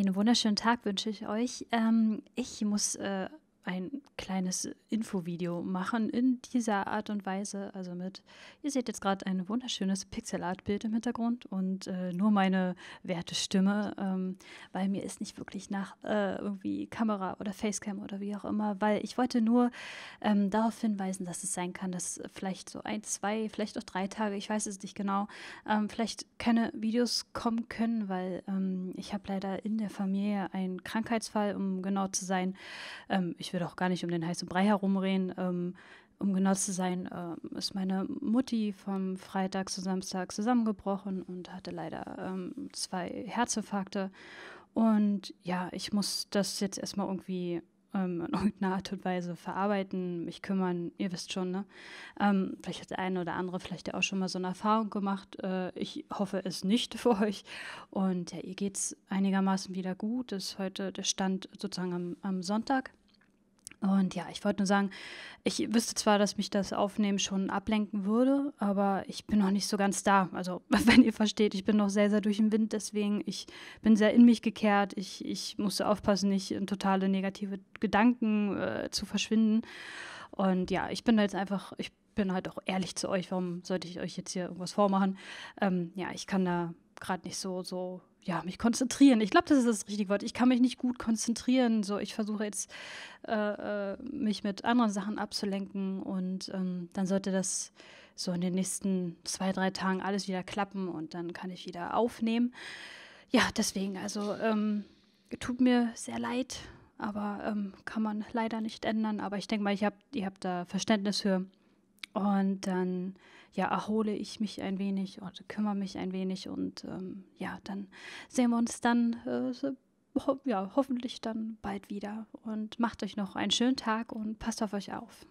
Einen wunderschönen Tag wünsche ich euch. Ähm, ich muss äh, ein kleines Infovideo machen in dieser Art und Weise. Also mit, ihr seht jetzt gerade ein wunderschönes Pixel-Art-Bild im Hintergrund und äh, nur meine werte Stimme, ähm, weil mir ist nicht wirklich nach äh, irgendwie Kamera oder Facecam oder wie auch immer, weil ich wollte nur ähm, darauf hinweisen, dass es sein kann, dass vielleicht so ein, zwei, vielleicht auch drei Tage, ich weiß es nicht genau, ähm, vielleicht keine Videos kommen können, weil ähm, ich habe leider in der Familie einen Krankheitsfall, um genau zu sein. Ähm, ich will würde auch gar nicht um den heißen Brei herumreden. Ähm, um genau zu sein, äh, ist meine Mutti vom Freitag zu Samstag zusammengebrochen und hatte leider ähm, zwei Herzinfarkte. Und ja, ich muss das jetzt erstmal irgendwie ähm, in irgendeiner Art und Weise verarbeiten, mich kümmern, ihr wisst schon, ne? Ähm, vielleicht hat der eine oder andere vielleicht auch schon mal so eine Erfahrung gemacht. Äh, ich hoffe es nicht für euch. Und ja, ihr geht es einigermaßen wieder gut. Das ist heute der Stand sozusagen am, am Sonntag. Und ja, ich wollte nur sagen, ich wüsste zwar, dass mich das Aufnehmen schon ablenken würde, aber ich bin noch nicht so ganz da. Also, wenn ihr versteht, ich bin noch sehr, sehr durch den Wind, deswegen, ich bin sehr in mich gekehrt. Ich, ich musste aufpassen, nicht in totale negative Gedanken äh, zu verschwinden. Und ja, ich bin da jetzt einfach, ich bin halt auch ehrlich zu euch, warum sollte ich euch jetzt hier irgendwas vormachen? Ähm, ja, ich kann da gerade nicht so, so ja, mich konzentrieren. Ich glaube, das ist das richtige Wort. Ich kann mich nicht gut konzentrieren. So, ich versuche jetzt, äh, äh, mich mit anderen Sachen abzulenken und ähm, dann sollte das so in den nächsten zwei, drei Tagen alles wieder klappen und dann kann ich wieder aufnehmen. Ja, deswegen, also ähm, tut mir sehr leid, aber ähm, kann man leider nicht ändern. Aber ich denke mal, ich hab, ihr habt da Verständnis für. Und dann ja, erhole ich mich ein wenig und kümmere mich ein wenig und ähm, ja, dann sehen wir uns dann äh, ho ja, hoffentlich dann bald wieder und macht euch noch einen schönen Tag und passt auf euch auf.